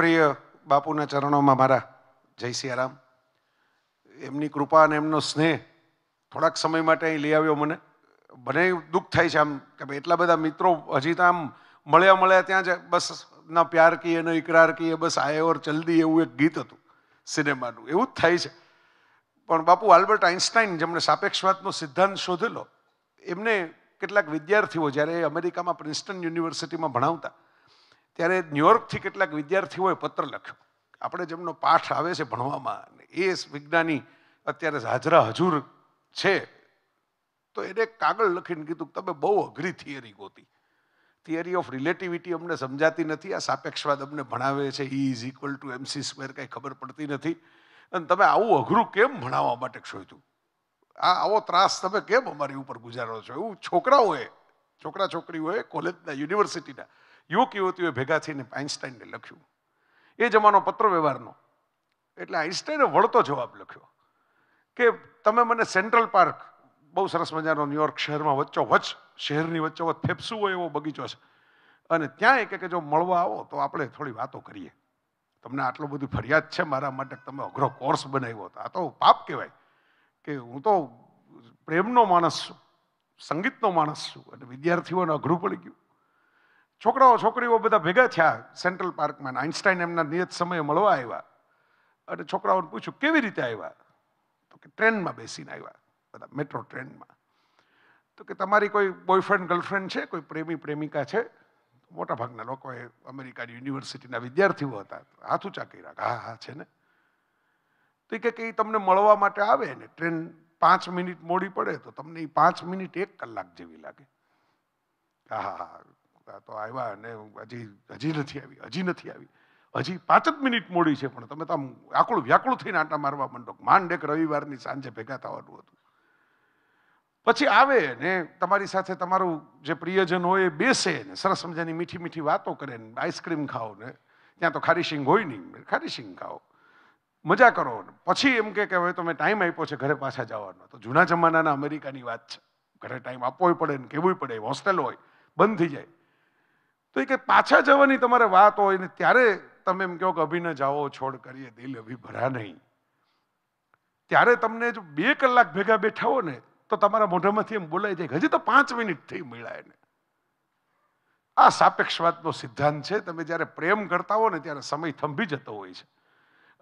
પ્રિય બાપુના ચરણોમાં મારા જય સિયારામ એમની કૃપા અને એમનો સ્નેહ થોડાક સમય માટે અહીં લઈ આવ્યો મને મને દુઃખ થાય છે આમ કે ભાઈ એટલા બધા મિત્રો હજી તો આમ મળ્યા મળ્યા ત્યાં જ બસ ના પ્યાર કીએ એનો ઇકરાર કીએ બસ આયે ઓર જલ્દી એવું એક ગીત હતું સિનેમાનું એવું જ થાય છે પણ બાપુ આલ્બર્ટ આઇન્સ્ટાઇન જેમણે સાપેક્ષવાદનો સિદ્ધાંત શોધેલો એમને કેટલાક વિદ્યાર્થીઓ જ્યારે અમેરિકામાં પ્રિન્સ્ટન યુનિવર્સિટીમાં ભણાવતા ત્યારે ન્યુયોર્કથી કેટલાક વિદ્યાર્થીઓએ પત્ર લખ્યો આપણે જેમનો પાઠ આવે છે ભણવામાં એ વિજ્ઞાની અત્યારે હાજરા હજુર છે તો એને કાગળ લખીને કીધું કે તમે બહુ અઘરી થિયરી ગોતી થિયરી ઓફ રિલેટિવિટી અમને સમજાતી નથી આ સાપેક્ષવાદ અમને ભણાવે છે E is equal to M C square કંઈ ખબર પડતી નથી અને તમે આવું અઘરું કેમ ભણાવવા માટે શોધ્યું આ આવો ત્રાસ તમે કેમ અમારી ઉપર ગુજારો છો એવું છોકરાઓએ છોકરા છોકરીઓએ કોલેજના યુનિવર્સિટીના યુવક યુવતીઓએ ભેગા થઈને આઈન્સ્ટાઈનને લખ્યું એ જમાનો પત્ર વ્યવહારનો એટલે આઈન્સ્ટાઈને વળતો જવાબ લખ્યો કે તમે મને સેન્ટ્રલ પાર્ક બહુ સરસ મજાનો ન્યુયોર્ક શહેરમાં વચ્ચો વચ શહેરની વચ્ચોવચ ફેફસું હોય એવો બગીચો છે અને ત્યાં એ કે જો મળવા આવો તો આપણે થોડી વાતો કરીએ તમને આટલો બધું ફરિયાદ છે મારા માટે તમે અઘરો કોર્સ બનાવ્યો હતો આ તો પાપ કહેવાય કે હું તો પ્રેમનો માણસ છું સંગીતનો માણસ છું અને વિદ્યાર્થીઓને અઘરું પડી ગયું છોકરાઓ છોકરીઓ બધા ભેગા થયા સેન્ટ્રલ પાર્કમાં આઈન્સ્ટાઈન એમના નિયત સમયે મળવા આવ્યા અને છોકરાઓને પૂછ્યું કેવી રીતે આવ્યા તો કે ટ્રેનમાં બેસીને આવ્યા બધા મેટ્રો ટ્રેનમાં તો કે તમારી કોઈ બોયફ્રેન્ડ ગર્લફ્રેન્ડ છે કોઈ પ્રેમી પ્રેમિકા છે મોટાભાગના લોકો એ અમેરિકાની યુનિવર્સિટીના વિદ્યાર્થીઓ હતા હાથ ઊંચા કર્યા હા હા છે ને તો કે એ તમને મળવા માટે આવે ને ટ્રેન પાંચ મિનિટ મોડી પડે તો તમને એ પાંચ મિનિટ એક કલાક જેવી લાગે હા હા હા શકતા તો આવ્યા અને હજી હજી નથી આવી હજી નથી આવી હજી પાંચ જ મિનિટ મોડી છે પણ તમે તો આમ આકળું વ્યાકુળ થઈને આટા મારવા માંડો માંડેક રવિવારની સાંજે ભેગા થવાનું હતું પછી આવે ને તમારી સાથે તમારું જે પ્રિયજન હોય એ બેસે ને સરસ મજાની મીઠી મીઠી વાતો કરે ને આઈસ્ક્રીમ ખાઓ ને ત્યાં તો ખારી શીંગ હોય નહીં ખારી શીંગ ખાઓ મજા કરો ને પછી એમ કે હવે તમે ટાઈમ આપ્યો છે ઘરે પાછા જવાનો તો જૂના જમાનાના અમેરિકાની વાત છે ઘરે ટાઈમ આપવોય પડે ને કેવું પડે હોસ્ટેલ હોય બંધ થઈ જાય તો એ કે પાછા જવાની તમારે વાત હોય ને ત્યારે તમે એમ કહો કે અભિ જાઓ છોડ કરીએ દિલ અભી ભરા નહીં ત્યારે તમને જો બે કલાક ભેગા બેઠા હો ને તો તમારા મોઢામાંથી એમ બોલાઈ જાય હજી તો પાંચ મિનિટ થઈ મળ્યા એને આ સાપેક્ષવાદનો સિદ્ધાંત છે તમે જ્યારે પ્રેમ કરતા હો ને ત્યારે સમય થંભી જતો હોય છે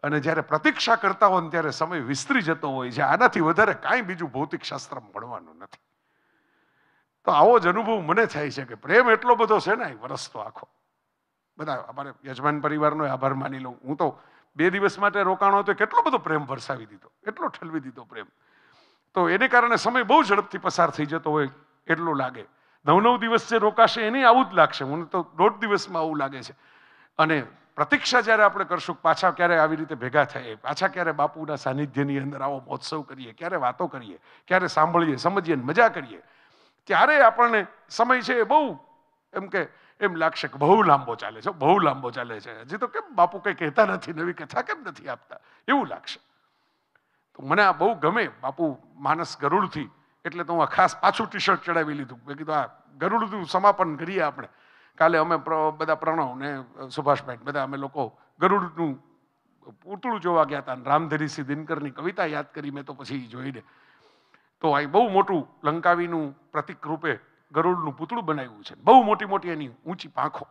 અને જ્યારે પ્રતીક્ષા કરતા હો ને ત્યારે સમય વિસ્તરી જતો હોય છે આનાથી વધારે કાંઈ બીજું ભૌતિક શાસ્ત્ર ભણવાનું નથી તો આવો જ અનુભવ મને થાય છે કે પ્રેમ એટલો બધો છે ને વરસતો આખો બધા અમારે યજમાન પરિવારનો આભાર માની લઉં હું તો બે દિવસ માટે રોકાણો હતો કેટલો બધો પ્રેમ વરસાવી દીધો એટલો ઠલવી દીધો પ્રેમ તો એને કારણે સમય બહુ ઝડપથી પસાર થઈ જતો હોય એટલું લાગે નવ નવ દિવસ જે રોકાશે એને આવું જ લાગશે મને તો દોઢ દિવસમાં આવું લાગે છે અને પ્રતીક્ષા જ્યારે આપણે કરશું પાછા ક્યારે આવી રીતે ભેગા થાય પાછા ક્યારે બાપુના સાનિધ્યની અંદર આવો મહોત્સવ કરીએ ક્યારે વાતો કરીએ ક્યારે સાંભળીએ સમજીએ મજા કરીએ ત્યારે આપણને સમય છે એ બહુ એમ કે એમ લાગશે કે બહુ લાંબો ચાલે છે બહુ લાંબો ચાલે છે હજી તો કેમ બાપુ કંઈ કહેતા નથી નવી કથા કેમ નથી આપતા એવું લાગશે તો મને આ બહુ ગમે બાપુ માનસ ગરુડથી એટલે તો હું આ ખાસ પાછું ટી શર્ટ ચડાવી લીધું મેં કીધું આ ગરુડનું સમાપન કરીએ આપણે કાલે અમે બધા પ્રણવ ને સુભાષભાઈ બધા અમે લોકો ગરુડનું પૂતળું જોવા ગયા હતા રામધરી સિંહ દિનકરની કવિતા યાદ કરી મેં તો પછી જોઈને તો આ બહુ મોટું લંકાવીનું પ્રતિક રૂપે ગરુડનું પૂતળું બનાવ્યું છે બહુ મોટી મોટી એની ઊંચી પાંખો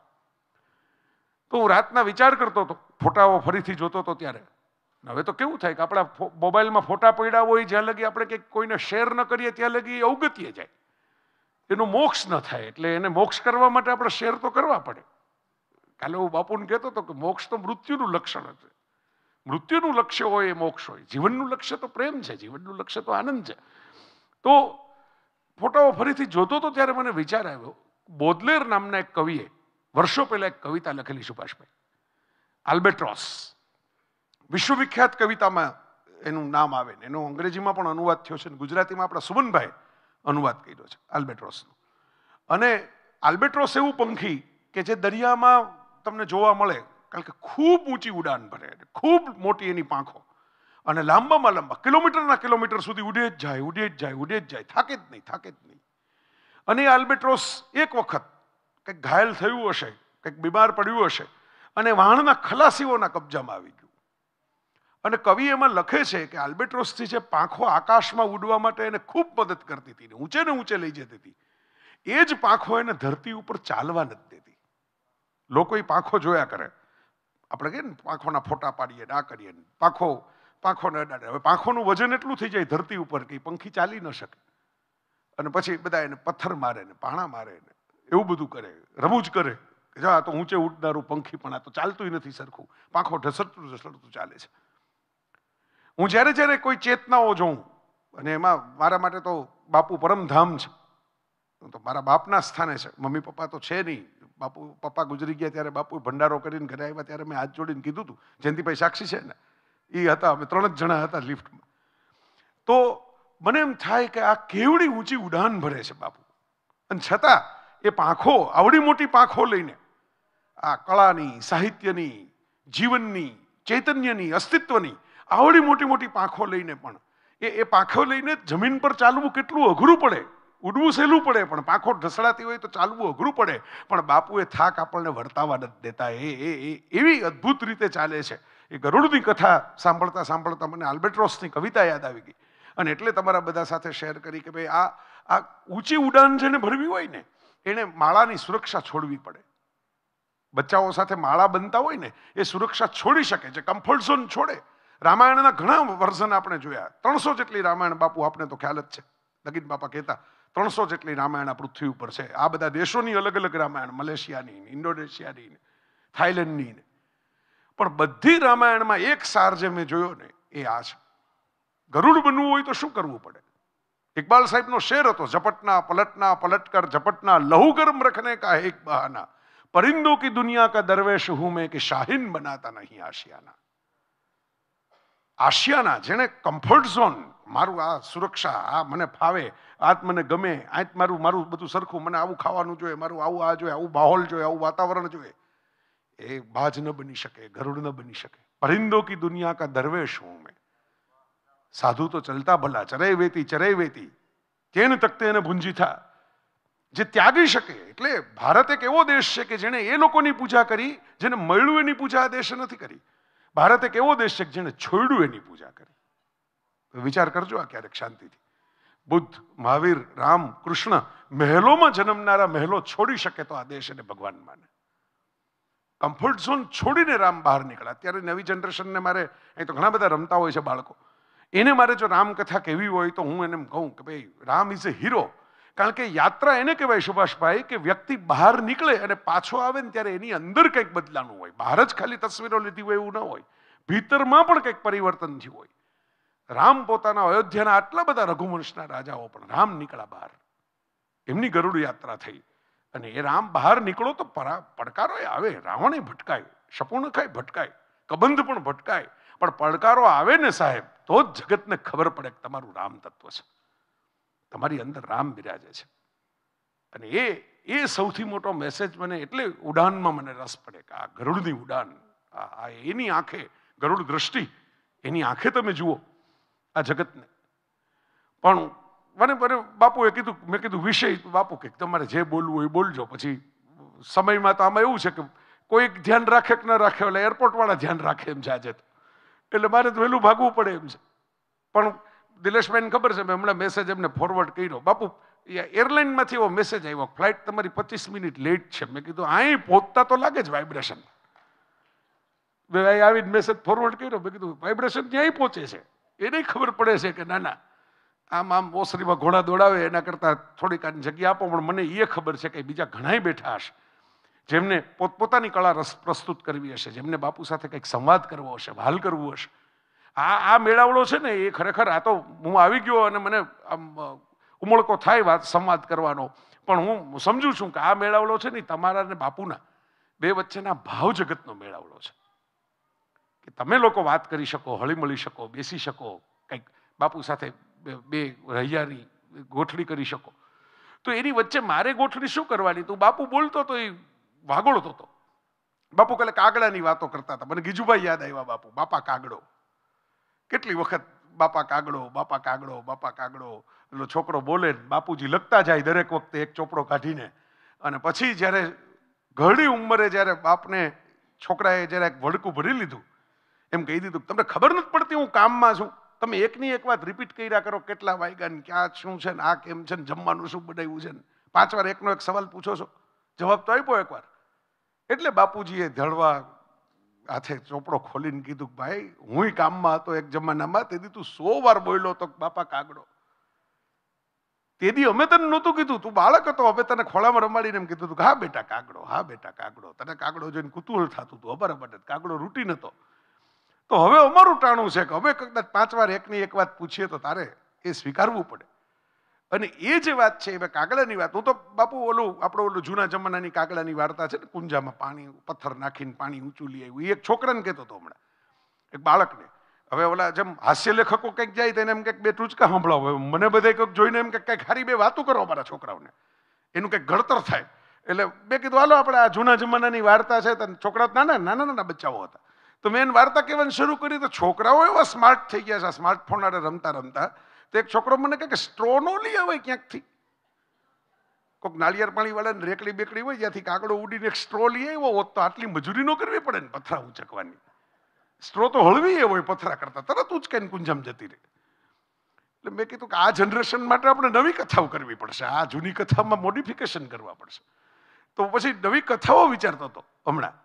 તો હું રાતના વિચાર કરતો હતો ફોટાઓ ફરીથી જોતો હતો ત્યારે હવે તો કેવું થાય કે આપણા મોબાઈલમાં ફોટા પડ્યા હોય જ્યાં લગી આપણે કંઈક કોઈને શેર ન કરીએ ત્યાં લગી અવગતીએ જાય એનું મોક્ષ ન થાય એટલે એને મોક્ષ કરવા માટે આપણે શેર તો કરવા પડે કાલે હું બાપુને કહેતો હતો કે મોક્ષ તો મૃત્યુનું લક્ષણ છે મૃત્યુનું લક્ષ્ય હોય એ મોક્ષ હોય જીવનનું લક્ષ્ય તો પ્રેમ છે જીવનનું લક્ષ્ય તો આનંદ છે તો ફોટાઓ ફરીથી જોતો તો ત્યારે મને વિચાર આવ્યો બોદલેર નામના એક કવિએ વર્ષો પહેલાં એક કવિતા લખેલી સુભાષભાઈ આલ્બેટ્રોસ વિશ્વવિખ્યાત કવિતામાં એનું નામ આવે ને એનો અંગ્રેજીમાં પણ અનુવાદ થયો છે ગુજરાતીમાં આપણા સુમનભાઈ અનુવાદ કર્યો છે આલ્બેટ્રોસનો અને આલ્બેટ્રોસ એવું પંખી કે જે દરિયામાં તમને જોવા મળે કારણ કે ખૂબ ઊંચી ઉડાન ભરે ખૂબ મોટી એની પાંખો અને લાંબામાં લાંબા કિલોમીટરના કિલોમીટર સુધી ઉડે જ જાય ઉડે જ જાય ઉડે જ જાય થાકે જ નહીં થાકે જ નહીં અને આલ્બેટ્રોસ એક વખત કંઈક ઘાયલ થયું હશે કંઈક બીમાર પડ્યું હશે અને વાણના ખલાસીઓના કબજામાં આવી ગયું અને કવિ એમાં લખે છે કે આલ્બેટ્રોસથી જે પાંખો આકાશમાં ઉડવા માટે એને ખૂબ મદદ કરતી હતી ઊંચે ને ઊંચે લઈ જતી હતી એ જ પાંખો એને ધરતી ઉપર ચાલવા નથી દેતી લોકો એ પાંખો જોયા કરે આપણે કહીએ ને પાંખોના ફોટા પાડીએ ને આ કરીએ ને પાંખો પાંખોને અડાડે હવે પાંખોનું વજન એટલું થઈ જાય ધરતી ઉપર કે પંખી ચાલી ન શકે અને પછી બધા એને પથ્થર મારે ને પાણા મારે ને એવું બધું કરે રમૂજ કરે કે જા તો ઊંચે ઉડનારું પંખી પણ આ તો ચાલતું નથી સરખું પાંખો ઢસડતું ઢસડતું ચાલે છે હું જ્યારે જ્યારે કોઈ ચેતનાઓ જોઉં અને એમાં મારા માટે તો બાપુ પરમધામ છે તો મારા બાપના સ્થાને છે મમ્મી પપ્પા તો છે નહીં બાપુ પપ્પા ગુજરી ગયા ત્યારે બાપુ ભંડારો કરીને ઘરે આવ્યા ત્યારે મેં હાથ જોડીને કીધું હતું જયંતિભાઈ સાક્ષી છે ને એ હતા અમે ત્રણ જ જણા હતા લિફ્ટમાં તો મને એમ થાય કે આ કેવડી ઊંચી ઉડાન ભરે છે બાપુ અને છતાં એ પાંખો આવડી મોટી પાંખો લઈને આ કળાની સાહિત્યની જીવનની ચૈતન્યની અસ્તિત્વની આવડી મોટી મોટી પાંખો લઈને પણ એ એ પાંખો લઈને જમીન પર ચાલવું કેટલું અઘરું પડે ઉડવું સહેલું પડે પણ પાંખો ઢસડાતી હોય તો ચાલવું અઘરું પડે પણ બાપુએ થાક આપણને વર્તાવા નથી દેતા એ એવી અદ્ભુત રીતે ચાલે છે એ ગરુડની કથા સાંભળતા સાંભળતા મને આલ્બેટ્રોસની કવિતા યાદ આવી ગઈ અને એટલે તમારા બધા સાથે શેર કરી કે ભાઈ આ આ ઊંચી ઉડાન જેને ભરવી હોય ને એણે માળાની સુરક્ષા છોડવી પડે બચ્ચાઓ સાથે માળા બનતા હોય ને એ સુરક્ષા છોડી શકે છે કમ્ફર્ટ ઝોન છોડે રામાયણના ઘણા વર્ઝન આપણે જોયા ત્રણસો જેટલી રામાયણ બાપુ આપણે તો ખ્યાલ જ છે લગીત બાપા કહેતા ત્રણસો જેટલી રામાયણ આ પૃથ્વી ઉપર છે આ બધા દેશોની અલગ અલગ રામાયણ મલેશિયાની ઇન્ડોનેશિયાની થાઇલેન્ડની પણ બધી રામાયણમાં એક સાર જે મેં જોયો ને એ આ છે ગરુડ બનવું હોય તો શું કરવું પડે ઇકબાલ સાહેબનો શેર હતો ઝપટના પલટના પલટકર ઝપટના લહુગર્મ રખને કા એક બહાના પરિંદો કી દુનિયા કા દરવેશ હું મેં કે શાહીન બનાતા નહીં આશિયાના આશિયાના જેને કમ્ફર્ટ ઝોન મારું આ સુરક્ષા આ મને ફાવે આ મને ગમે આ મારું મારું બધું સરખું મને આવું ખાવાનું જોઈએ મારું આવું આ જોઈએ આવું માહોલ જોઈએ આવું વાતાવરણ જોઈએ એ બાજ ન બની શકે ગરુડ ન બની શકે પરિંદો કી દુનિયા કા દરવેશ हूं मैं સાધુ તો ચલતા ભલા ચરય વેતી ચરય વેતી કેન તકતે એને ભૂંજી થા જે ત્યાગી શકે એટલે ભારત એક એવો દેશ છે કે જેણે એ લોકોની પૂજા કરી જેને મળ્યું એની પૂજા આ દેશે નથી કરી ભારત એક એવો દેશ છે કે જેણે છોડ્યું એની પૂજા કરી વિચાર કરજો આ ક્યારેક શાંતિથી બુદ્ધ મહાવીર રામ કૃષ્ણ મહેલોમાં જન્મનારા મહેલો છોડી શકે તો આ દેશ એને ભગવાન માને કમ્ફર્ટ ઝોન છોડીને રામ બહાર નીકળ્યા ત્યારે નવી જનરેશનને મારે અહીં તો ઘણા બધા રમતા હોય છે બાળકો એને મારે જો રામકથા કહેવી હોય તો હું એને કહું કે ભાઈ રામ ઇઝ અ હીરો કારણ કે યાત્રા એને કહેવાય સુભાષભાઈ કે વ્યક્તિ બહાર નીકળે અને પાછો આવે ને ત્યારે એની અંદર કંઈક બદલાનું હોય બહાર જ ખાલી તસવીરો લીધી હોય એવું ન હોય ભીતરમાં પણ કંઈક પરિવર્તન થયું હોય રામ પોતાના અયોધ્યાના આટલા બધા રઘુવંશના રાજાઓ પણ રામ નીકળ્યા બહાર એમની ગરુડ યાત્રા થઈ અને એ રામ બહાર નીકળો તો પડકારો આવે રાવણે ભટકાય શપુણખાય ભટકાય કબંધ પણ ભટકાય પણ પડકારો આવે ને સાહેબ તો જ જગતને ખબર પડે કે તમારું રામ તત્વ છે તમારી અંદર રામ બિરાજે છે અને એ એ સૌથી મોટો મેસેજ મને એટલે ઉડાનમાં મને રસ પડે કે આ ગરુડની ઉડાન આ એની આંખે ગરુડ દ્રષ્ટિ એની આંખે તમે જુઓ આ જગતને પણ મને મને બાપુએ કીધું મેં કીધું વિષય બાપુ કે તમારે જે બોલવું એ બોલજો પછી સમયમાં તો આમાં એવું છે કે કોઈક ધ્યાન રાખે કે ન રાખે એટલે એરપોર્ટવાળા ધ્યાન રાખે એમ છે આજે તો એટલે મારે તો વહેલું ભાગવું પડે એમ છે પણ દિલેશભાઈને ખબર છે મેં હમણાં મેસેજ એમને ફોરવર્ડ કર્યો બાપુ એ એરલાઇનમાંથી એવો મેસેજ આવ્યો ફ્લાઇટ તમારી પચીસ મિનિટ લેટ છે મેં કીધું અહીં પહોંચતા તો લાગે જ વાઇબ્રેશન આવી મેસેજ ફોરવર્ડ કર્યો મેં કીધું વાઇબ્રેશન ત્યાંય પહોંચે છે એ નહીં ખબર પડે છે કે ના ના આમ આમ ઓસરીમાં ઘોડા દોડાવે એના કરતાં થોડીક આની જગ્યા આપો પણ મને એ ખબર છે કે બીજા ઘણાય બેઠા હશે જેમને પોતપોતાની કળા રસ પ્રસ્તુત કરવી હશે જેમને બાપુ સાથે કંઈક સંવાદ કરવો હશે હાલ કરવું હશે આ આ મેળાવડો છે ને એ ખરેખર આ તો હું આવી ગયો અને મને આમ ઉમળકો થાય વાત સંવાદ કરવાનો પણ હું સમજુ છું કે આ મેળાવડો છે ને તમારા અને બાપુના બે વચ્ચેના ભાવ જગતનો મેળાવડો છે કે તમે લોકો વાત કરી શકો હળીમળી શકો બેસી શકો કંઈક બાપુ સાથે બે હૈયાની ગોઠણી કરી શકો તો એની વચ્ચે મારે ગોઠણી શું કરવાની તું બાપુ બોલતો તો એ વાગોળતો હતો બાપુ કાલે કાગડાની વાતો કરતા હતા મને ગીજુભાઈ યાદ આવ્યા બાપુ બાપા કાગડો કેટલી વખત બાપા કાગડો બાપા કાગડો બાપા કાગડો એટલો છોકરો બોલે બાપુજી લખતા જાય દરેક વખતે એક ચોપડો કાઢીને અને પછી જ્યારે ઘણી ઉંમરે જ્યારે બાપને છોકરાએ જ્યારે એક વડકું ભરી લીધું એમ કહી દીધું તમને ખબર નથી પડતી હું કામમાં છું તમે એકની એક વાત રિપીટ કર્યા કરો કેટલા વાગ્યા ને ક્યાં શું છે ને આ કેમ છે ને જમવાનું શું બનાવ્યું છે ને પાંચ વાર એકનો એક સવાલ પૂછો છો જવાબ તો આપ્યો એકવાર એટલે બાપુજીએ ધડવા હાથે ચોપડો ખોલીને કીધું ભાઈ હું કામમાં હતો એક જમાનામાં તેથી તું સો વાર બોલ્યો તો બાપા કાગડો તેથી અમે તને નહોતું કીધું તું બાળક હતો હવે તને ખોળામાં રમાડીને એમ કીધું હતું હા બેટા કાગડો હા બેટા કાગડો તને કાગડો જોઈને કુતૂહલ થતું હતું અબર અબર કાગડો રૂટીન હતો તો હવે અમારું ટાણું છે કે હવે કદાચ પાંચ વાર એકની એક વાત પૂછીએ તો તારે એ સ્વીકારવું પડે અને એ જે વાત છે એ કાગડાની વાત હું તો બાપુ ઓલું આપણો ઓલું જૂના જમાનાની કાગડાની વાર્તા છે ને કુંજામાં પાણી પથ્થર નાખીને પાણી ઊંચું લઈ આવ્યું એ એક છોકરાને કહેતો હતો હમણાં એક બાળકને હવે ઓલા જેમ હાસ્ય લેખકો કંઈક જાય તો એને એમ કંઈક બે ટૂચકા સંભળાવો મને બધે કંઈક જોઈને એમ કે કંઈક હારી બે વાતો કરો અમારા છોકરાઓને એનું કંઈક ઘડતર થાય એટલે મેં કીધું હાલો આપણે આ જૂના જમાનાની વાર્તા છે તો છોકરા નાના નાના નાના બચ્ચાઓ હતા તો મેં વાર્તા કહેવાની શરૂ કરી તો છોકરાઓ એવા સ્માર્ટ થઈ ગયા છે આ સ્માર્ટફોન આડે રમતા રમતા તો એક છોકરો મને કહે કે સ્ટ્રોનો લઈ આવે ક્યાંકથી કોઈક નાળિયેર પાણીવાળાને રેકડી બેકડી હોય જ્યાંથી કાગડો ઉડીને એક સ્ટ્રો લઈ આવ્યો હોત તો આટલી મજૂરી ન કરવી પડે ને પથરા ઉચકવાની સ્ટ્રો તો હળવી એવો પથરા કરતા તરત ઉચકાઈને કુંજામ જતી રહે એટલે મેં કીધું કે આ જનરેશન માટે આપણે નવી કથાઓ કરવી પડશે આ જૂની કથામાં મોડિફિકેશન કરવા પડશે તો પછી નવી કથાઓ વિચારતો હતો હમણાં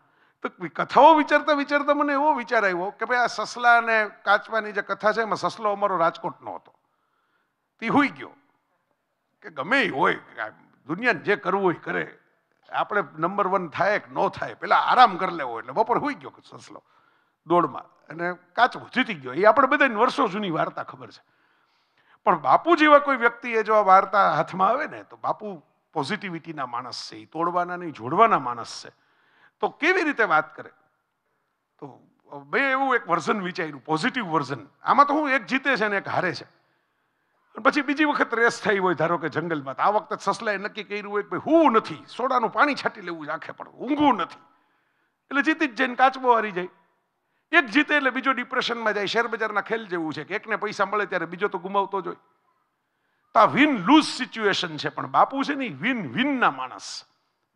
તો કથાઓ વિચારતા વિચારતા મને એવો વિચાર આવ્યો કે ભાઈ આ સસલા અને કાચવાની જે કથા છે એમાં સસલો અમારો રાજકોટનો હતો તે હોઈ ગયો કે ગમે હોય દુનિયાને જે કરવું હોય કરે આપણે નંબર વન થાય કે ન થાય પેલા આરામ કરી લેવો એટલે બપોર હોઈ ગયો સસલો દોડમાં અને કાચવો જીતી ગયો એ આપણે બધાને વર્ષો જૂની વાર્તા ખબર છે પણ બાપુ જેવા કોઈ વ્યક્તિએ જો આ વાર્તા હાથમાં આવે ને તો બાપુ પોઝિટિવિટીના માણસ છે એ તોડવાના નહીં જોડવાના માણસ છે તો કેવી રીતે વાત કરે તો મેં એવું એક વર્ઝન વિચાર્યું પોઝિટિવ વર્ઝન આમાં તો હું એક જીતે છે અને એક હારે છે પછી બીજી વખત રેસ થઈ હોય ધારો કે જંગલમાં તો આ વખતે સસલાએ નક્કી કર્યું હોય કે હું નથી સોડાનું પાણી છાંટી લેવું આંખે પણ ઊંઘું નથી એટલે જીતી જ જઈને કાચબો હારી જાય એક જીતે એટલે બીજો ડિપ્રેશનમાં જાય શેરબજારના ખેલ જેવું છે કે એકને પૈસા મળે ત્યારે બીજો તો ગુમાવતો જ હોય તો આ વિન લૂઝ સિચ્યુએશન છે પણ બાપુ છે ને વિન વિનના માણસ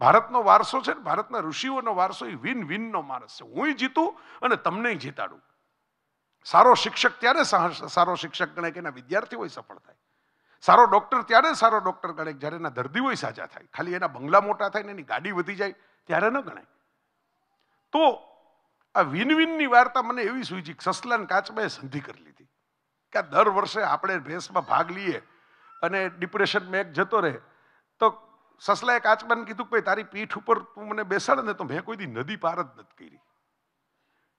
ભારતનો વારસો છે ને ભારતના ઋષિઓનો વારસો એ વિન વિનનો માણસ છે હું જીતું અને તમને જીતાડું સારો શિક્ષક ત્યારે સારો શિક્ષક ગણે કે એના વિદ્યાર્થી સફળ થાય સારો ડૉક્ટર ત્યારે સારો ડૉક્ટર ગણે જ્યારે એના દર્દીઓ હોય સાજા થાય ખાલી એના બંગલા મોટા થાય ને એની ગાડી વધી જાય ત્યારે ન ગણાય તો આ વિન વિનની વાર્તા મને એવી સૂજી સસલાન કાચબાએ સંધિ કરી લીધી કે દર વર્ષે આપણે રેસમાં ભાગ લઈએ અને ડિપ્રેશન એક જતો રહે તો સસલાએ કાચબાને કીધું કે તારી પીઠ ઉપર તું મને બેસાડ ને તો મેં કોઈ દી નદી પાર જ નથી કરી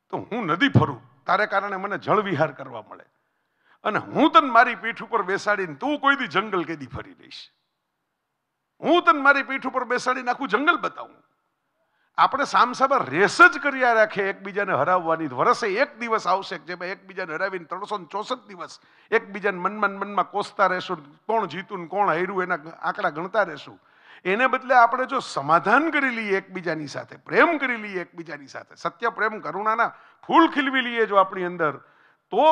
તો હું નદી ફરું તારે કારણે મને જળવિહાર કરવા મળે અને હું તને મારી પીઠ ઉપર બેસાડીને તું કોઈ દી જંગલ કેદી ફરી લઈશ હું તને મારી પીઠ ઉપર બેસાડીને આખું જંગલ બતાવું આપણે સામસામા રેસ જ કર્યા રાખે એકબીજાને હરાવવાની વરસે એક દિવસ આવશે જેમાં એકબીજાને હરાવીને ત્રણસો ચોસઠ દિવસ એકબીજાને મનમાં મનમાં કોસતા રહેશું કોણ જીતું કોણ હાર્યું એના આંકડા ગણતા રહેશું એને બદલે આપણે જો સમાધાન કરી લઈએ એકબીજાની સાથે પ્રેમ કરી લઈએ એકબીજાની સાથે સત્ય પ્રેમ કરુણાના ફૂલ ખીલવી લઈએ જો આપણી અંદર તો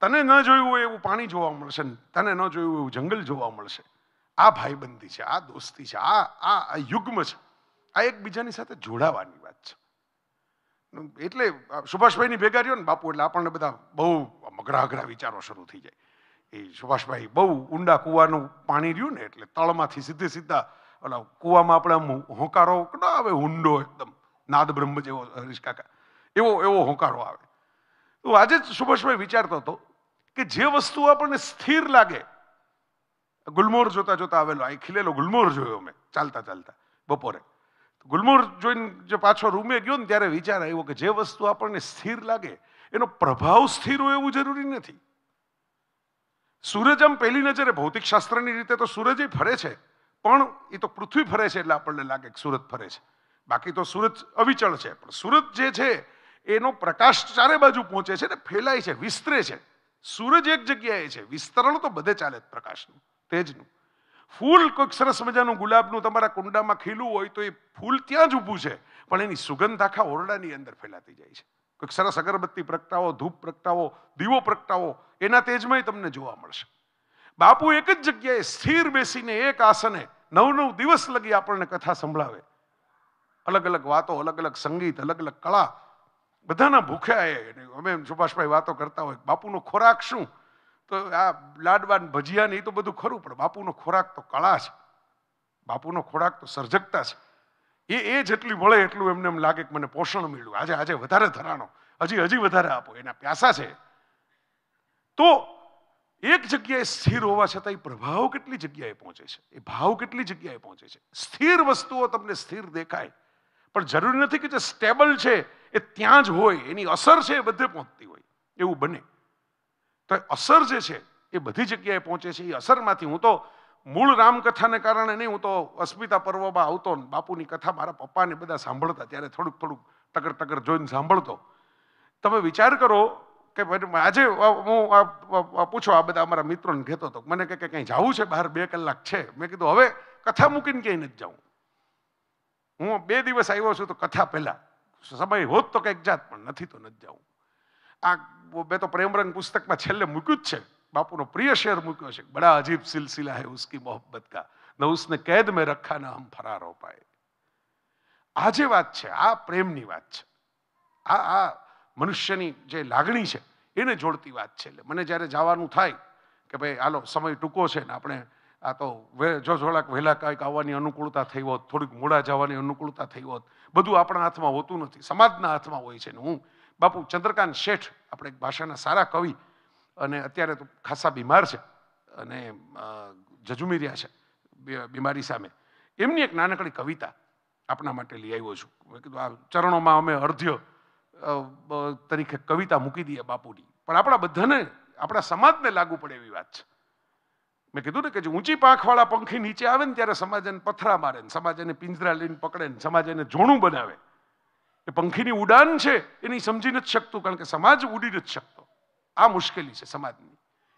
તને ન જોયું હોય એવું પાણી જોવા મળશે તને ન જોયું હોય એવું જંગલ જોવા મળશે આ ભાઈબંધી છે આ દોસ્તી છે આ આ યુગ્મ છે આ એકબીજાની સાથે જોડાવાની વાત છે એટલે સુભાષભાઈની ભેગા રહ્યો ને બાપુ એટલે આપણને બધા બહુ અઘરા અઘરા વિચારો શરૂ થઈ જાય એ સુભાષભાઈ બહુ ઊંડા કૂવાનું પાણી રહ્યું ને એટલે તળમાંથી સીધે સીધા ઓલા કૂવામાં આપણે હોંકારો ન આવે ઊંડો એકદમ નાદ બ્રહ્મ જેવો હરીશ કાકા એવો એવો હોંકારો આવે તો આજે જ સુભાષભાઈ વિચારતો હતો કે જે વસ્તુ આપણને સ્થિર લાગે ગુલમોર જોતા જોતા આવેલો અહીં ખીલેલો ગુલમોર જોયો મેં ચાલતા ચાલતા બપોરે ગુલમોર જોઈને જે પાછો રૂમે ગયો ને ત્યારે વિચાર આવ્યો કે જે વસ્તુ આપણને સ્થિર લાગે એનો પ્રભાવ સ્થિર હોય એવું જરૂરી નથી સૂરજ આમ પહેલી નજરે ભૌતિકશાસ્ત્રની રીતે તો સૂરજ ફરે છે પણ એ તો પૃથ્વી ફરે છે એટલે આપણને લાગે કે સુરત ફરે છે બાકી તો સુરત અવિચળ છે પણ સુરત જે છે એનો પ્રકાશ ચારે બાજુ પહોંચે છે ને ફેલાય છે વિસ્તરે છે સૂરજ એક જગ્યાએ છે વિસ્તરણ તો બધે ચાલે પ્રકાશનું તેજનું ફૂલ કોઈક સરસ મજાનું ગુલાબનું તમારા કુંડામાં ખીલું હોય તો એ ફૂલ ત્યાં જ ઊભું છે પણ એની સુગંધ આખા ઓરડાની અંદર ફેલાતી જાય છે કોઈક સરસ અગરબત્તી પ્રગટાવો ધૂપ પ્રગટાવો દીવો પ્રગટાવો એના તેજમાંય તમને જોવા મળશે બાપુ એક જ જગ્યાએ સ્થિર બેસીને એક આસને નવ નવ દિવસ લગી આપણને કથા સંભળાવે અલગ અલગ વાતો અલગ અલગ સંગીત અલગ અલગ કળા બધાના ભૂખ્યા અમે સુભાષભાઈ વાતો કરતા હોય બાપુનો ખોરાક શું તો આ લાડવા ભજીયા ને એ તો બધું ખરું પણ બાપુનો ખોરાક તો કળા છે બાપુનો ખોરાક તો સર્જકતા છે એ એ જેટલી મળે એટલું એમને એમ લાગે કે મને પોષણ મળ્યું આજે આજે વધારે ધરાણો હજી હજી વધારે આપો એના પ્યાસા છે તો એક જગ્યાએ સ્થિર હોવા છતાં એ પ્રભાવ કેટલી જગ્યાએ પહોંચે છે એ ભાવ કેટલી જગ્યાએ પહોંચે છે સ્થિર વસ્તુઓ તમને સ્થિર દેખાય પણ જરૂરી નથી કે જે સ્ટેબલ છે એ ત્યાં જ હોય એની અસર છે એ બધે પહોંચતી હોય એવું બને તો અસર જે છે એ બધી જગ્યાએ પહોંચે છે એ અસરમાંથી હું તો મૂળ રામકથાને કારણે નહીં હું તો અસ્મિતા પર્વમાં આવતો ને બાપુની કથા મારા પપ્પાને બધા સાંભળતા ત્યારે થોડુંક થોડુંક ટકર ટકર જોઈને સાંભળતો તમે વિચાર કરો કે આજે હું પૂછો આ બધા અમારા મિત્રોને કહેતો હતો મને કે કંઈ જવું છે બહાર બે કલાક છે મેં કીધું હવે કથા મૂકીને ક્યાંય નથી જાઉં હું બે દિવસ આવ્યો છું તો કથા પહેલાં સમય હોત તો કંઈક જાત પણ નથી તો નથી જાઉં આ મેં તો પ્રેમરંગ પુસ્તકમાં છેલ્લે મૂક્યું જ છે બાપુનો પ્રિય શેર મૂક્યો છે બડા અજીબ સિલસિલા હૈ ઉસકી મોહબ્બત કા ન કેદ મેં રખા ના હમ ફરારો પાય પાએ આ જે વાત છે આ પ્રેમની વાત છે આ આ મનુષ્યની જે લાગણી છે એને જોડતી વાત છે એટલે મને જ્યારે જવાનું થાય કે ભાઈ હાલો સમય ટૂંકો છે ને આપણે આ તો જો થોડાક વહેલા કાંઈક આવવાની અનુકૂળતા થઈ હોત થોડીક મોડા જવાની અનુકૂળતા થઈ હોત બધું આપણા હાથમાં હોતું નથી સમાજના હાથમાં હોય છે ને હું બાપુ ચંદ્રકાંત શેઠ આપણે ભાષાના સારા કવિ અને અત્યારે તો ખાસા બીમાર છે અને જજુમી રહ્યા છે બીમારી સામે એમની એક નાનકડી કવિતા આપણા માટે લઈ આવ્યો છું મેં કીધું આ ચરણોમાં અમે અર્ધ્ય તરીકે કવિતા મૂકી દઈએ બાપુની પણ આપણા બધાને આપણા સમાજને લાગુ પડે એવી વાત છે મેં કીધું ને કે જે ઊંચી પાંખવાળા પંખી નીચે આવે ને ત્યારે સમાજ એને પથરા મારે ને સમાજ એને પિંજરા લઈને પકડે ને સમાજ એને જોણું બનાવે એ પંખીની ઉડાન છે એની સમજી નથી શકતું કારણ કે સમાજ ઉડી નથી શકતો આ મુશ્કેલી છે સમાજની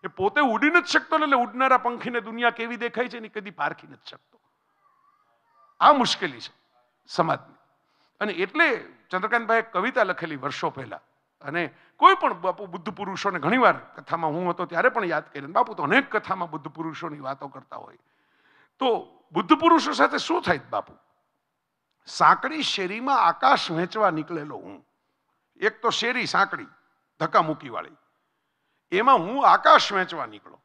એ પોતે ઉડી નથી શકતો એટલે ઉડનારા પંખીને દુનિયા કેવી દેખાય છે એની કદી પારખી નથી શકતો આ મુશ્કેલી છે સમાજની અને એટલે ચંદ્રકાંતભાઈએ કવિતા લખેલી વર્ષો પહેલાં અને કોઈ પણ બાપુ બુદ્ધ પુરુષોને ઘણીવાર કથામાં હું હતો ત્યારે પણ યાદ કરીને બાપુ તો અનેક કથામાં બુદ્ધ પુરુષોની વાતો કરતા હોય તો બુદ્ધ પુરુષો સાથે શું થાય બાપુ સાંકડી શેરીમાં આકાશ વહેંચવા નીકળેલો હું એક તો શેરી સાંકડી ધક્કામુક્કીવાળી એમાં હું આકાશ વહેંચવા નીકળો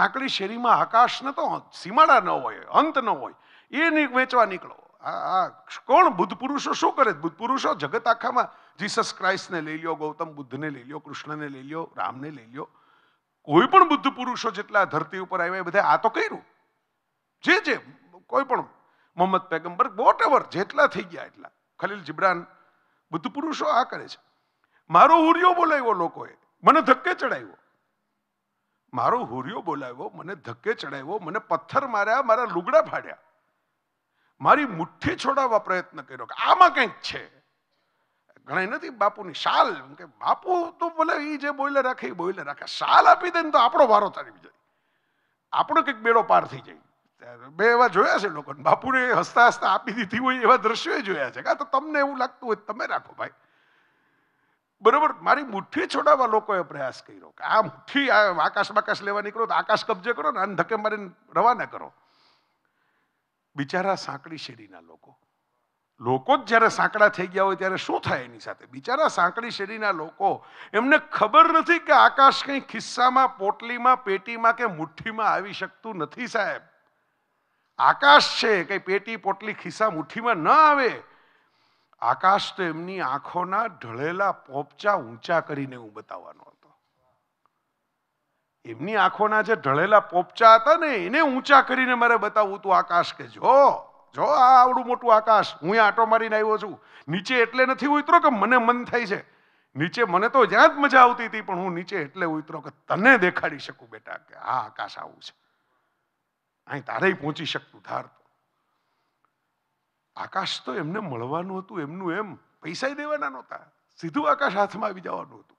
સાંકડી શેરીમાં આકાશ ન તો સીમાડા ન હોય અંત ન હોય એ વહેંચવા નીકળો આ કોણ બુદ્ધ પુરુષો શું કરે બુદ્ધ પુરુષો જગત આખામાં જીસસ ક્રાઇસ્ટને લઈ લ્યો ગૌતમ બુદ્ધને લઈ લ્યો કૃષ્ણને લઈ લ્યો રામને લઈ લ્યો કોઈ પણ બુદ્ધ પુરુષો જેટલા ધરતી ઉપર આવ્યા એ બધા આ તો કર્યું જે જે કોઈ પણ મોહમ્મદ પેગમ્બર વોટ એવર જેટલા થઈ ગયા એટલા ખલીલ જિબ્રાન બુદ્ધ પુરુષો આ કરે છે મારો હુરિયો બોલાવ્યો લોકોએ મને ધક્કે ચડાવ્યો મારો હુર્યો બોલાવ્યો મને ધક્કે ચડાવ્યો મને પથ્થર માર્યા મારા લુગડા ફાડ્યા મારી મુઠ્ઠી છોડાવવા પ્રયત્ન કર્યો કે આમાં કંઈક છે ઘણા નથી બાપુની શાલ કે બાપુ તો ભલે એ જે બોઈલે રાખે એ બોઈલે રાખે શાલ આપી દે ને તો આપણો વારો તારી જાય આપણો કંઈક બેડો પાર થઈ જાય મેં એવા જોયા છે લોકોને બાપુને હસતા હસતા આપી દીધી હોય એવા દ્રશ્યો જોયા છે કાં તો તમને એવું લાગતું હોય તમે રાખો ભાઈ બરોબર મારી મુઠ્ઠી છોડાવવા લોકોએ પ્રયાસ કર્યો કે આ મુઠ્ઠી આ આકાશ બાકાશ લેવા નીકળો તો આકાશ કબજે કરો ને આને ધકે મારીને રવાના કરો બિચારા સાંકડી શેરીના લોકો લોકો જ જ્યારે સાંકડા થઈ ગયા હોય ત્યારે શું થાય એની સાથે બિચારા સાંકડી શેરીના લોકો એમને ખબર નથી કે આકાશ કંઈ ખિસ્સામાં પોટલીમાં પેટીમાં કે મુઠ્ઠીમાં આવી શકતું નથી સાહેબ આકાશ છે કંઈ પેટી પોટલી ખિસ્સા મુઠ્ઠીમાં ન આવે આકાશ તો એમની આંખોના ઢળેલા પોપચા ઊંચા કરીને હું બતાવવાનો એમની આંખોના જે ઢળેલા પોપચા હતા ને એને ઊંચા કરીને મારે બતાવવું તું આકાશ કે જો જો આ આવડું મોટું આકાશ હું આટો મારીને આવ્યો છું નીચે એટલે નથી ઉતરો કે મને મન થાય છે નીચે મને તો જ્યાં જ મજા આવતી હતી પણ હું નીચે એટલે ઉતરો કે તને દેખાડી શકું બેટા કે આ આકાશ આવું છે અહીં તારે પહોંચી શકતું ધાર તો આકાશ તો એમને મળવાનું હતું એમનું એમ પૈસા દેવાના નહોતા સીધું આકાશ હાથમાં આવી જવાનું હતું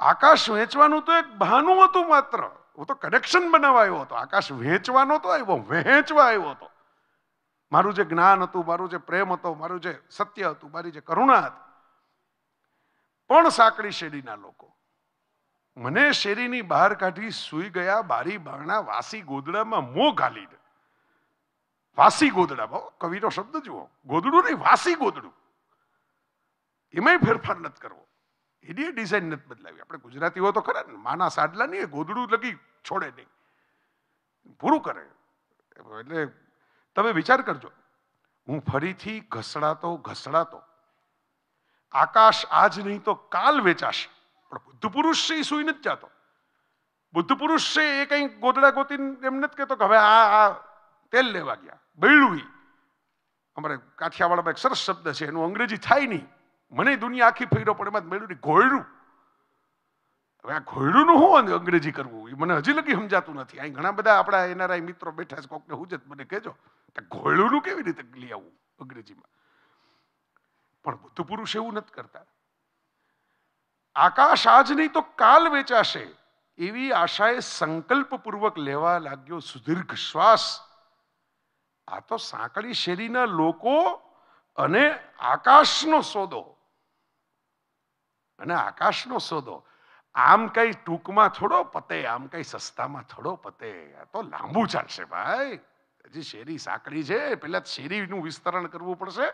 આકાશ વેચવાનું તો એક બહાનું હતું માત્ર હું તો કનેક્શન બનાવવા આવ્યો હતો આકાશ વેચવાનો તો આવ્યો વહેંચવા આવ્યો હતો મારું જે જ્ઞાન હતું મારું જે પ્રેમ હતો મારું જે સત્ય હતું મારી જે કરુણા હતી પણ સાંકડી શેરીના લોકો મને શેરીની બહાર કાઢી સુઈ ગયા બારી બારણા વાસી ગોદડામાં મોં ઘાલી દે વાસી ગોદડામાં કવિનો શબ્દ જુઓ ગોદડું નહીં વાસી ગોદડું એમાંય ફેરફાર નથી કરવો એની ડિઝાઇન નથી બદલાવી આપણે ગુજરાતીઓ તો ખરા ને માના સાડલા નહીં ગોદડું લગી છોડે નહીં પૂરું કરે એટલે તમે વિચાર કરજો હું ફરીથી ઘસડાતો ઘસડાતો આકાશ આજ નહીં તો કાલ વેચાશે પણ બુદ્ધ પુરુષ છે એ સુઈ નથી જતો બુદ્ધ પુરુષ છે એ કંઈ ગોદડા ગોતી એમ નથી કહેતો કે હવે આ આ તેલ લેવા ગયા બૈળું અમારે કાઠિયાવાડમાં એક સરસ શબ્દ છે એનું અંગ્રેજી થાય નહીં મને દુનિયા આખી ફેરો પણ એમાં મેળ્યું ઘોયડું હવે આ ઘોયડુંનું હું અંગ્રેજી કરવું એ મને હજી લગી સમજાતું નથી અહીં ઘણા બધા આપણા એનઆરઆઈ મિત્રો બેઠા છે કોકને જ મને કહેજો કે નું કેવી રીતે લઈ આવું અંગ્રેજીમાં પણ બુદ્ધ પુરુષ એવું નથી કરતા આકાશ આજ નહીં તો કાલ વેચાશે એવી આશાએ સંકલ્પપૂર્વક લેવા લાગ્યો સુદીર્ઘ શ્વાસ આ તો સાંકળી શેરીના લોકો અને આકાશનો સોદો અને આકાશનો સોદો આમ કઈ ટૂંકમાં થોડો પતે આમ કઈ સસ્તામાં થોડો પતે આ તો લાંબુ ચાલશે ભાઈ હજી શેરી સાંકડી છે પહેલાં શેરીનું વિસ્તરણ કરવું પડશે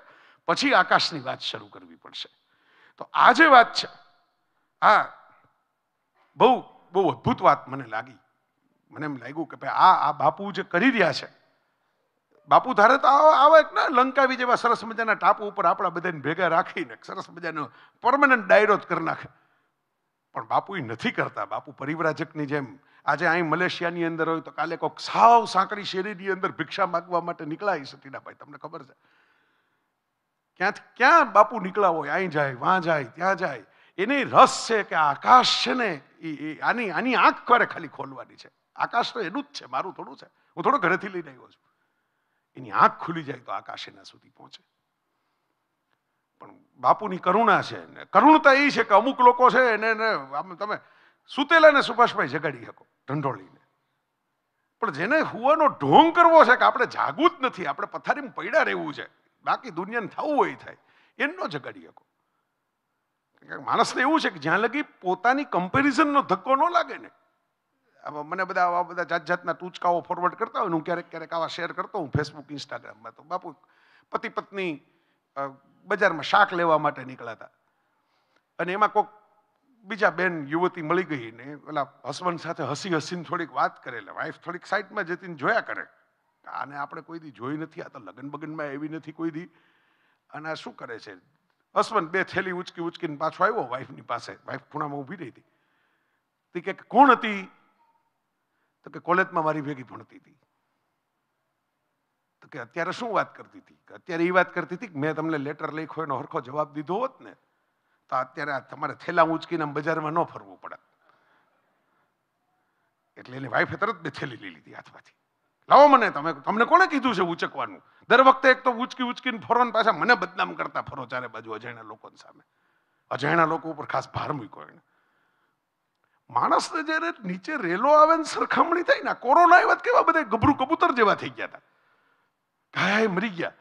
પછી આકાશની વાત શરૂ કરવી પડશે તો આ જે વાત છે આ બહુ બહુ અદ્ભુત વાત મને લાગી મને એમ લાગ્યું કે ભાઈ આ આ બાપુ જે કરી રહ્યા છે બાપુ ધારે તો આવે એક ના લંકાવી જેવા સરસ મજાના ટાપુ ઉપર આપણા બધાને ભેગા રાખીને સરસ મજાનો પરમનન્ટ ડાયરો જ કરી નાખે પણ બાપુ એ નથી કરતા બાપુ પરિવ્રાજકની જેમ આજે અહીં મલેશિયાની અંદર હોય તો કાલે કોઈક સાવ સાંકડી શેરીની અંદર ભિક્ષા માગવા માટે નીકળાય સતીના ભાઈ તમને ખબર છે ક્યાંથી ક્યાં બાપુ નીકળા હોય અહીં જાય વાં જાય ત્યાં જાય એને રસ છે કે આકાશ છે ને એ આની આની આંખ ક્યારે ખાલી ખોલવાની છે આકાશ તો એનું જ છે મારું થોડું છે હું થોડો ઘરેથી લઈને આવ્યો છું એની આંખ ખુલી જાય તો આકાશ એના સુધી પહોંચે પણ બાપુની કરુણા છે કરુણતા એ છે કે અમુક લોકો છે એને આમ તમે સુતેલા ને સુભાષભાઈ જગાડી શકો ઢંઢોળીને પણ જેને હુવાનો ઢોંગ કરવો છે કે આપણે જાગવું જ નથી આપણે પથારીમાં પૈડા રહેવું છે બાકી દુનિયાને થવું હોય થાય એનો જગાડી શકો માણસને એવું છે કે જ્યાં લગી પોતાની કમ્પેરિઝનનો ધક્કો ન લાગે ને મને બધા આવા બધા જાત જાતના ટૂચકાઓ ફોરવર્ડ કરતા હોય હું ક્યારેક ક્યારેક આવા શેર કરતો હું ફેસબુક ઇન્સ્ટાગ્રામમાં તો બાપુ પતિ પત્ની બજારમાં શાક લેવા માટે નીકળ્યા હતા અને એમાં કોઈક બીજા બેન યુવતી મળી ગઈ ને પેલા હસબન્ડ સાથે હસી હસીને થોડીક વાત કરે વાઈફ થોડીક સાઈડમાં જતીને જોયા કરે આને આપણે કોઈ દી જોઈ નથી આ તો લગ્ન બગનમાં એવી નથી કોઈ દી અને આ શું કરે છે હસબન્ડ બે થેલી ઉચકી ઉચકીને પાછો આવ્યો વાઈફની પાસે વાઈફ ખૂણામાં ઊભી રહી હતી તે કે કોણ હતી તો કે કોલેજમાં મારી ભેગી ભણતી હતી તો કે અત્યારે શું વાત કરતી હતી કે અત્યારે એ વાત કરતી હતી કે મેં તમને લેટર લખ્યો એનો હરખો જવાબ દીધો હોત ને તો અત્યારે તમારે થેલા ઉંચકીને બજારમાં ન ફરવું પડે એટલે એની વાઈફે તરત બે થેલી લઈ લીધી હાથમાંથી લાવો મને તમે તમને કોણે કીધું છે ઉચકવાનું દર વખતે એક તો ઉચકી ઉચકીને ફરો ને પાછા મને બદનામ કરતા ફરો ચારે બાજુ અજાણ્યા લોકો સામે અજાણ્યા લોકો ઉપર ખાસ ભાર મૂક્યો એને માણસને જ્યારે નીચે રેલો આવે ને સરખામણી થાય ને કોરોના એવા કેવા બધા ગભરું કબૂતર જેવા થઈ ગયા હતા ગાય મરી ગયા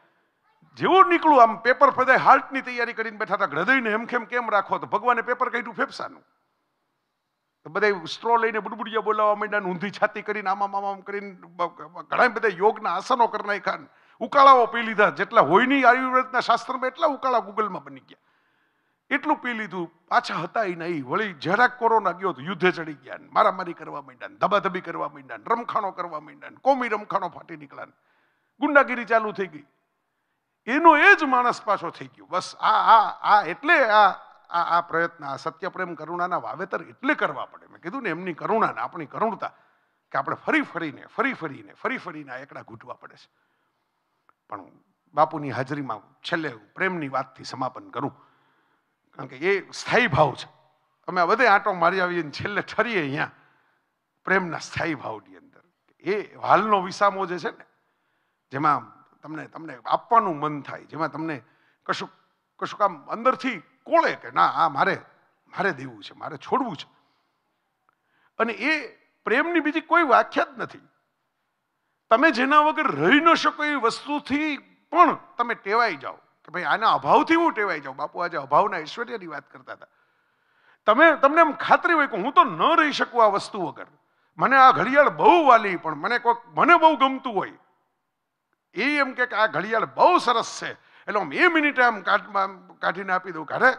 જેવું નીકળું આમ પેપર બધા હાર્ટની તૈયારી કરીને બેઠા હતા હૃદયને હેમખેમ કેમ રાખો તો ભગવાને પેપર કાઢ્યું ફેફસાનું બધા સ્ટ્રો લઈને બુડબુડિયા બોલાવવા માંડ્યા ઊંધી છાતી કરીને આમામ આમામ કરીને ઘણા બધા યોગના આસનો કરી નાખ્યા ઉકાળાઓ પી લીધા જેટલા હોય નહીં આયુર્વેદના શાસ્ત્રમાં એટલા ઉકાળા ગૂગલમાં બની ગયા એટલું પી લીધું પાછા હતા નહીં વળી જરાક કોરોના ગયો તો યુદ્ધે ચડી ગયા મારામારી કરવા માંડ્યા ધબાધબી કરવા માંડ્યા રમખાણો કરવા માંડ્યા કોમી રમખાણો ફાટી નીકળ્યા ગુંડાગીરી ચાલુ થઈ ગઈ એનો એ જ માણસ પાછો થઈ ગયો બસ આ આ આ એટલે આ આ આ પ્રયત્ન આ સત્ય પ્રેમ કરુણાના વાવેતર એટલે કરવા પડે મેં કીધું ને એમની કરુણાના આપણી કરુણતા કે આપણે ફરી ફરીને ફરી ફરીને ફરી ફરીને આ એકડા ઘૂંટવા પડે છે પણ બાપુની હાજરીમાં છેલ્લે પ્રેમની વાતથી સમાપન કરું કારણ કે એ સ્થાયી ભાવ છે અમે બધે આંટો મારી આવીએ છેલ્લે ઠરીએ અહીંયા પ્રેમના સ્થાયી ભાવની અંદર એ હાલનો વિસામો જે છે ને જેમાં તમને તમને આપવાનું મન થાય જેમાં તમને કશુંક કશુંક આમ અંદરથી કોળે કે ના આ મારે મારે દેવું છે મારે છોડવું છે અને એ પ્રેમની બીજી કોઈ વ્યાખ્યા જ નથી તમે જેના વગર રહી ન શકો એ વસ્તુથી પણ તમે ટેવાઈ જાઓ કે ભાઈ આના અભાવથી હું ટેવાઈ જાઉં બાપુ આજે અભાવના ઐશ્વર્યની વાત કરતા હતા તમે તમને એમ ખાતરી હોય કે હું તો ન રહી શકું આ વસ્તુ વગર મને આ ઘડિયાળ બહુ વાલી પણ મને કોઈક મને બહુ ગમતું હોય એ એમ કે આ ઘડિયાળ બહુ સરસ છે એટલે હું એ મિનિટે આમ કાઢીને આપી દઉં કાઢે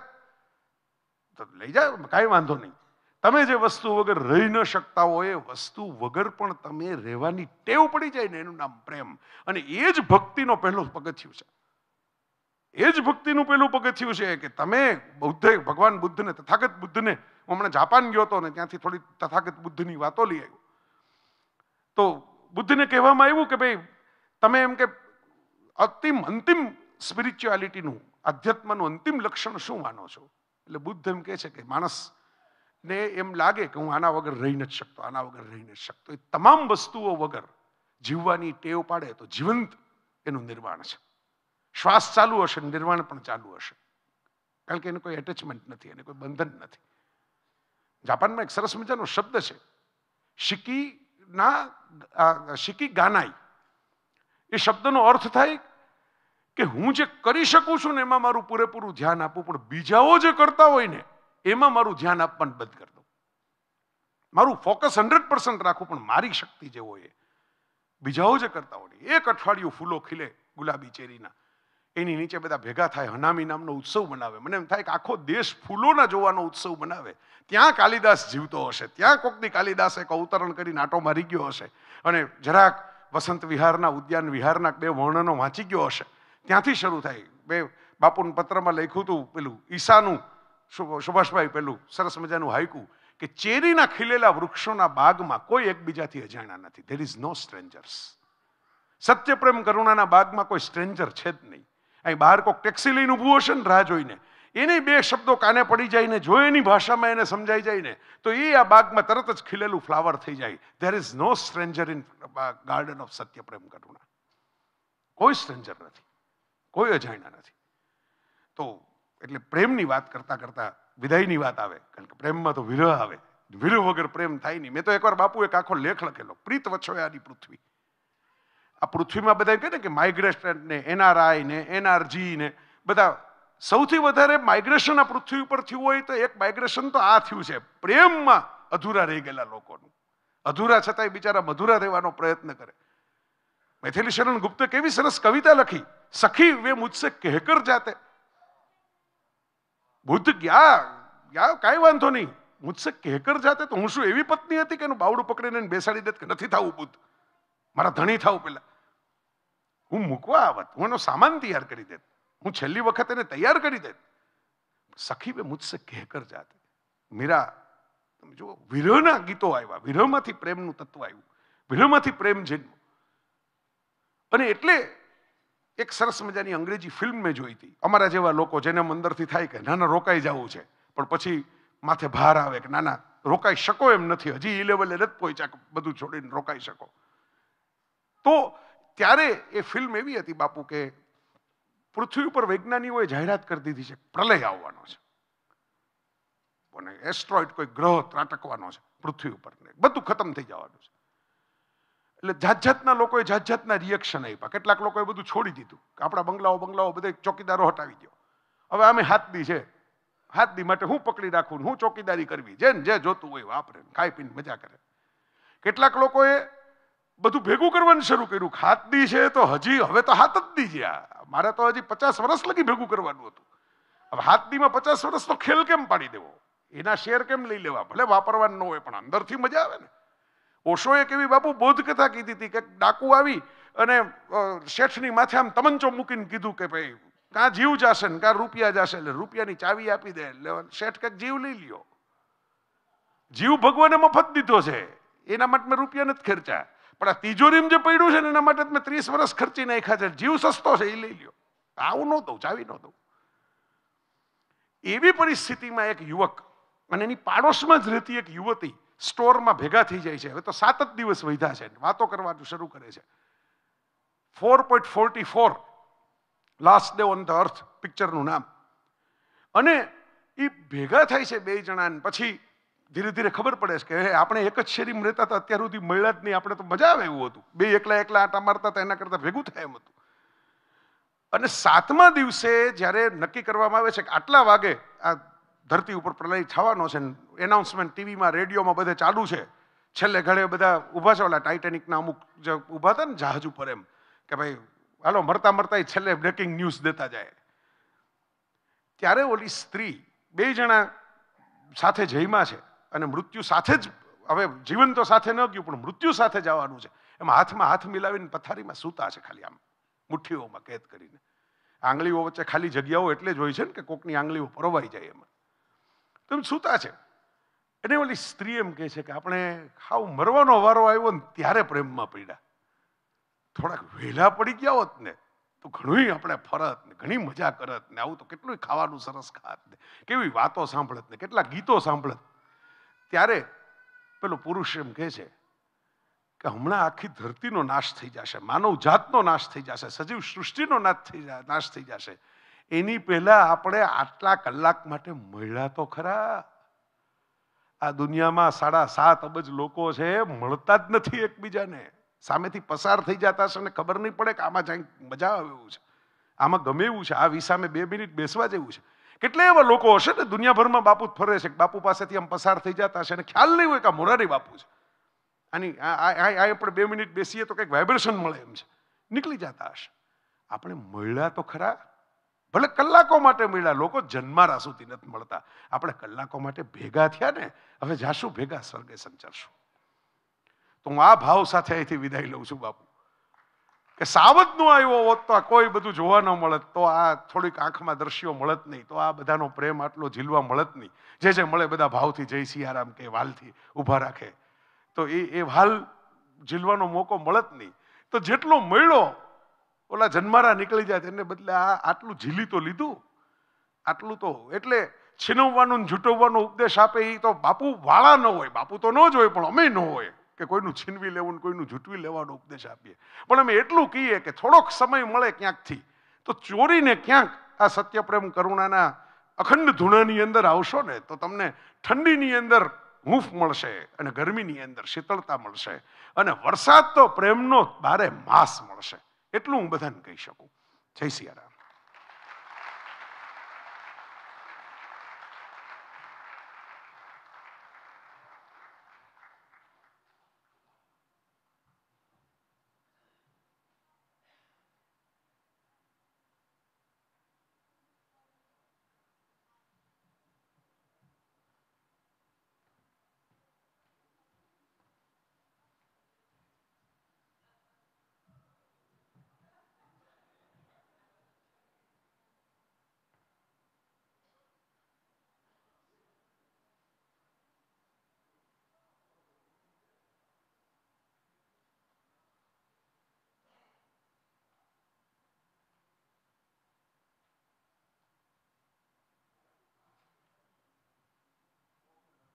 તો લઈ જાય કાંઈ વાંધો નહીં તમે જે વસ્તુ વગર રહી ન શકતા હોય એ વસ્તુ વગર પણ તમે રહેવાની ટેવ પડી જાય ને એનું નામ પ્રેમ અને એ જ ભક્તિનો પહેલો પગથિયું છે એ જ ભક્તિનું પેલું પગથિયું છે કે તમે બૌદ્ધે ભગવાન બુદ્ધને તથાગત બુદ્ધને હું હમણાં જાપાન ગયો હતો ને ત્યાંથી થોડી તથાગત બુદ્ધની વાતો લઈ આવ્યો તો બુદ્ધને કહેવામાં આવ્યું કે ભાઈ તમે એમ કે અંતિમ અંતિમ સ્પિરિચ્યુઆલિટીનું આધ્યાત્મનું અંતિમ લક્ષણ શું માનો છો એટલે બુદ્ધ એમ કહે છે કે માણસ ને એમ લાગે કે હું આના વગર રહી નથી શકતો આના વગર રહી નથી શકતો એ તમામ વસ્તુઓ વગર જીવવાની ટેવ પાડે તો જીવંત એનું નિર્માણ છે શ્વાસ ચાલુ હશે નિર્વાણ પણ ચાલુ હશે કારણ કે એને કોઈ એટેચમેન્ટ નથી એને કોઈ બંધન નથી જાપાનમાં એક સરસ મજાનો શબ્દ છે શિકીના શિકી ગાનાઈ એ શબ્દનો અર્થ થાય કે હું જે કરી શકું છું ને એમાં મારું પૂરેપૂરું ધ્યાન આપવું પણ બીજાઓ જે કરતા હોય ને એમાં મારું ધ્યાન આપવાનું બંધ કરી દઉં મારું ફોકસ હંડ્રેડ પર્સન્ટ રાખવું પણ મારી શક્તિ જે હોય બીજાઓ જે કરતા હોય એક અઠવાડિયું ફૂલો ખીલે ગુલાબી ચેરીના એની નીચે બધા ભેગા થાય હનામી નામનો ઉત્સવ બનાવે મને એમ થાય કે આખો દેશ ફૂલોના જોવાનો ઉત્સવ બનાવે ત્યાં કાલિદાસ જીવતો હશે ત્યાં કોકની કાલિદાસ એક અવતરણ કરી નાટો મારી ગયો હશે અને જરાક વસંત વિહારના ઉદ્યાન વિહારના બે વર્ણનો વાંચી ગયો હશે ત્યાંથી શરૂ થાય બે બાપુના પત્રમાં લખ્યું હતું પેલું ઈશાનું સુભાષભાઈ પેલું સરસ મજાનું હાઈકું કે ચેરીના ખીલેલા વૃક્ષોના બાગમાં કોઈ એકબીજાથી અજાણ્યા નથી ધેર ઇઝ નો સ્ટ્રેન્જર્સ સત્ય પ્રેમ કરુણાના બાગમાં કોઈ સ્ટ્રેન્જર છે જ નહીં અહીં બહાર કોઈક ટેક્સી લઈને ઊભું હશે ને રાહ જોઈને એને બે શબ્દો કાને પડી જાય ને જો એની ભાષામાં એને સમજાઈ જાય ને તો એ આ બાગમાં તરત જ ખીલેલું ફ્લાવર થઈ જાય there is no stranger in garden of સત્ય પ્રેમ કરુણા કોઈ સ્ટ્રેન્જર નથી કોઈ અજાણ્યા નથી તો એટલે પ્રેમની વાત કરતાં કરતાં વિદાયની વાત આવે કારણ કે પ્રેમમાં તો વિરહ આવે વિરહ વગર પ્રેમ થાય નહીં મેં તો એકવાર બાપુ એક આખો લેખ લખેલો પ્રીત વછોયાની પૃથ્વી આ પૃથ્વીમાં બધા કહે ને કે માઇગ્રેશન ને એનઆરઆઈ ને એનઆરજી ને બધા સૌથી વધારે માઇગ્રેશન આ પૃથ્વી ઉપર થયું હોય તો એક માઇગ્રેશન તો આ થયું છે પ્રેમમાં અધૂરા રહી ગયેલા લોકોનું અધૂરા છતાંય બિચારા મધુરા રહેવાનો પ્રયત્ન કરે મેથેલી શરણ ગુપ્તે કેવી સરસ કવિતા લખી સખી વે મુજસે કહેકર જાતે બુદ્ધ ગયા ગયા કાંઈ વાંધો નહીં મુજસે કહેકર જાતે તો હું શું એવી પત્ની હતી કે એનું બાવડું પકડીને બેસાડી દેત કે નથી થવું બુદ્ધ મારા ધણી થાવ પેલા હું મૂકવા આવત હું એનો સામાન તૈયાર કરી દેત હું છેલ્લી વખત એને તૈયાર કરી દેત સખી બે મુજસે કહેકર જાતે મીરા તમે જુઓ વિરહના ગીતો આવ્યા વિરહમાંથી પ્રેમનું તત્વ આવ્યું વિરહમાંથી પ્રેમ જન્મ અને એટલે એક સરસ મજાની અંગ્રેજી ફિલ્મ મેં જોઈ હતી અમારા જેવા લોકો જેને અંદરથી થાય કે નાના રોકાઈ જવું છે પણ પછી માથે ભાર આવે કે નાના રોકાઈ શકો એમ નથી હજી એ લેવલે નથી પહોંચ્યા બધું છોડીને રોકાઈ શકો તો ત્યારે એ ફિલ્મ એવી હતી બાપુ કે પૃથ્વી ઉપર વૈજ્ઞાનિકોએ જાહેરાત કરી દીધી છે પ્રલય આવવાનો છે અને એસ્ટ્રોઇડ કોઈ ગ્રહ ત્રાટકવાનો છે પૃથ્વી ઉપર બધું ખતમ થઈ જવાનું છે એટલે જાત જાતના લોકોએ જાત જાતના રિએક્શન આપ્યા કેટલાક લોકોએ બધું છોડી દીધું કે આપણા બંગલાઓ બંગલાઓ બધે ચોકીદારો હટાવી દો હવે અમે હાથની છે હાથની માટે હું પકડી રાખું હું ચોકીદારી કરવી જેને જે જોતું હોય વાપરે ખાઈ પીને મજા કરે કેટલાક લોકોએ બધું ભેગું કરવાનું શરૂ કર્યું ખાતદી છે તો હજી હવે તો હાથ જ દી ગયા મારે તો હજી પચાસ વર્ષ લગી ભેગું કરવાનું હતું હવે હાથદીમાં પચાસ વર્ષ તો ખેલ કેમ પાડી દેવો એના શેર કેમ લઈ લેવા ભલે વાપરવાનું ન હોય પણ અંદરથી મજા આવે ને ઓશોએ એવી બાપુ બોધ કથા કીધી હતી કે ડાકુ આવી અને શેઠની માથે આમ તમંચો મૂકીને કીધું કે ભાઈ કાં જીવ જશે ને કાં રૂપિયા જશે એટલે રૂપિયાની ચાવી આપી દે એટલે શેઠ કંઈક જીવ લઈ લ્યો જીવ ભગવાને મફત દીધો છે એના માટે મેં રૂપિયા નથી ખર્ચા પણ આ તિજોરીમાં જે પડ્યું છે ને એના માટે મેં ત્રીસ વર્ષ ખર્ચી નાખ્યા છે જીવ સસ્તો છે એ લઈ લ્યો આવું ન દઉં ચાવી ન દઉં એવી પરિસ્થિતિમાં એક યુવક અને એની પાડોશમાં જ રહેતી એક યુવતી સ્ટોરમાં ભેગા થઈ જાય છે હવે તો સાત જ દિવસ વધ્યા છે વાતો કરવાનું શરૂ કરે છે four point forty four last day on the earth પિક્ચરનું નામ અને એ ભેગા થાય છે બે જણા પછી ધીરે ધીરે ખબર પડે છે કે આપણે એક જ શેરીમાં રહેતા હતા અત્યાર સુધી મળ્યા જ નહીં આપણે તો મજા આવે એવું હતું બે એકલા એકલા આટા મારતા હતા એના કરતાં ભેગું થાય એમ હતું અને સાતમા દિવસે જ્યારે નક્કી કરવામાં આવે છે કે આટલા વાગે આ ધરતી ઉપર પ્રલય થવાનો છે એનાઉન્સમેન્ટ ટીવીમાં રેડિયોમાં બધે ચાલુ છે છેલ્લે ઘડે બધા ઊભા છે ઓલા ટાઇટેનિકના અમુક જે ઊભા હતા ને જહાજ ઉપર એમ કે ભાઈ હાલો મરતા મરતા છેલ્લે બ્રેકિંગ ન્યૂઝ દેતા જાય ત્યારે ઓલી સ્ત્રી બે જણા સાથે જયમાં છે અને મૃત્યુ સાથે જ હવે જીવન તો સાથે ન ગયું પણ મૃત્યુ સાથે જવાનું છે એમાં હાથમાં હાથ મિલાવીને પથારીમાં સૂતા છે ખાલી આમ મુઠ્ઠીઓમાં કેદ કરીને આંગળીઓ વચ્ચે ખાલી જગ્યાઓ એટલે જ હોય છે ને કે કોકની આંગળીઓ પરોવાઈ જાય એમાં તો એમ સૂતા છે એને ઓલી સ્ત્રી એમ કહે છે કે આપણે હાવ મરવાનો વારો આવ્યો ને ત્યારે પ્રેમમાં પડ્યા થોડાક વહેલા પડી ગયા હોત ને તો ઘણું આપણે ફરત ને ઘણી મજા કરત ને આવું તો કેટલું ખાવાનું સરસ ખાત ને કેવી વાતો સાંભળત ને કેટલા ગીતો સાંભળત ત્યારે પેલો પુરુષ એમ કહે છે કે હમણાં આખી ધરતીનો નાશ થઈ જશે માનવ જાતનો નાશ થઈ જશે સજીવ સૃષ્ટિનો નાશ થઈ નાશ થઈ જશે એની પહેલા આપણે આટલા કલાક માટે મળ્યા તો ખરા આ દુનિયામાં સાડા સાત અબજ લોકો છે મળતા જ નથી એકબીજાને સામેથી પસાર થઈ જતા હશે અને ખબર નહીં પડે કે આમાં જ્યાં મજા આવે એવું છે આમાં ગમે એવું છે આ વિસામે બે મિનિટ બેસવા જેવું છે કેટલા એવા લોકો હશે ને દુનિયાભરમાં બાપુ ફરે છે બાપુ પાસેથી આમ પસાર થઈ જતા હશે અને ખ્યાલ નહીં હોય કે મોરારી બાપુ છે આની આ આપણે બે મિનિટ બેસીએ તો કંઈક વાઇબ્રેશન મળે એમ છે નીકળી જતા હશે આપણે મળ્યા તો ખરા ભલે કલાકો માટે મળ્યા લોકો જન્મારા સુધી નથી મળતા આપણે કલાકો માટે ભેગા થયા ને હવે જાશું ભેગા સ્વર્ગે સંચરશું તો હું આ ભાવ સાથે અહીંથી વિદાય લઉં છું બાપુ કે સાવજનું આવ્યો હોત તો આ કોઈ બધું જોવા ન મળત તો આ થોડીક આંખમાં દ્રશ્યો મળત નહીં તો આ બધાનો પ્રેમ આટલો ઝીલવા મળત નહીં જે જે મળે બધા ભાવથી જય સિયારામ કે વાલથી ઊભા રાખે તો એ એ વાલ ઝીલવાનો મોકો મળત નહીં તો જેટલો મળ્યો ઓલા જન્મારા નીકળી જાય તેને બદલે આ આટલું ઝીલી તો લીધું આટલું તો એટલે છીનવવાનું જૂટવવાનો ઉપદેશ આપે એ તો બાપુ વાળા ન હોય બાપુ તો ન જ હોય પણ અમે ન હોય કે કોઈનું છીનવી લેવું કોઈનું જૂટવી લેવાનો ઉપદેશ આપીએ પણ અમે એટલું કહીએ કે થોડોક સમય મળે ક્યાંકથી તો ચોરીને ક્યાંક આ સત્યપ્રેમ કરુણાના અખંડ ધૂણાની અંદર આવશો ને તો તમને ઠંડીની અંદર હૂંફ મળશે અને ગરમીની અંદર શીતળતા મળશે અને વરસાદ તો પ્રેમનો ભારે માસ મળશે એટલું હું બધાને કહી શકું જય સિયારામ